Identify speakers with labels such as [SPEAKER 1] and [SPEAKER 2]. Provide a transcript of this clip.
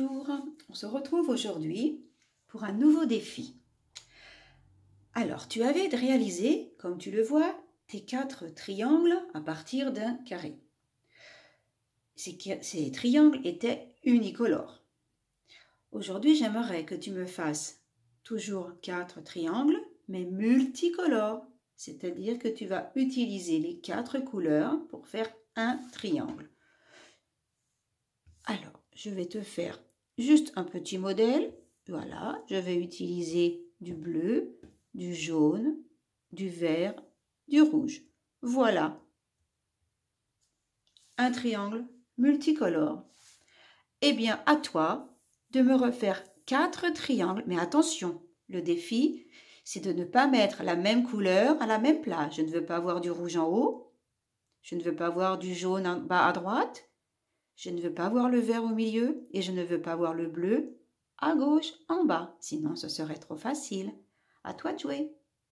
[SPEAKER 1] Bonjour, on se retrouve aujourd'hui pour un nouveau défi. Alors, tu avais réalisé, comme tu le vois, tes quatre triangles à partir d'un carré. Ces, ces triangles étaient unicolores. Aujourd'hui, j'aimerais que tu me fasses toujours quatre triangles, mais multicolores, c'est-à-dire que tu vas utiliser les quatre couleurs pour faire un triangle je vais te faire juste un petit modèle. Voilà, je vais utiliser du bleu, du jaune, du vert, du rouge. Voilà un triangle multicolore. Eh bien, à toi de me refaire quatre triangles. Mais attention, le défi, c'est de ne pas mettre la même couleur à la même place. Je ne veux pas avoir du rouge en haut. Je ne veux pas avoir du jaune en bas à droite. Je ne veux pas voir le vert au milieu et je ne veux pas voir le bleu à gauche, en bas, sinon ce serait trop facile. À toi de jouer.